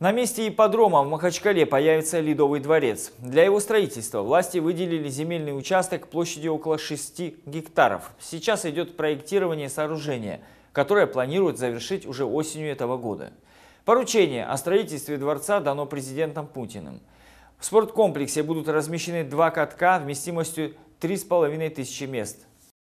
На месте ипподрома в Махачкале появится Ледовый дворец. Для его строительства власти выделили земельный участок площадью около 6 гектаров. Сейчас идет проектирование сооружения, которое планируют завершить уже осенью этого года. Поручение о строительстве дворца дано президентом Путиным. В спорткомплексе будут размещены два катка вместимостью 3,5 тысячи мест.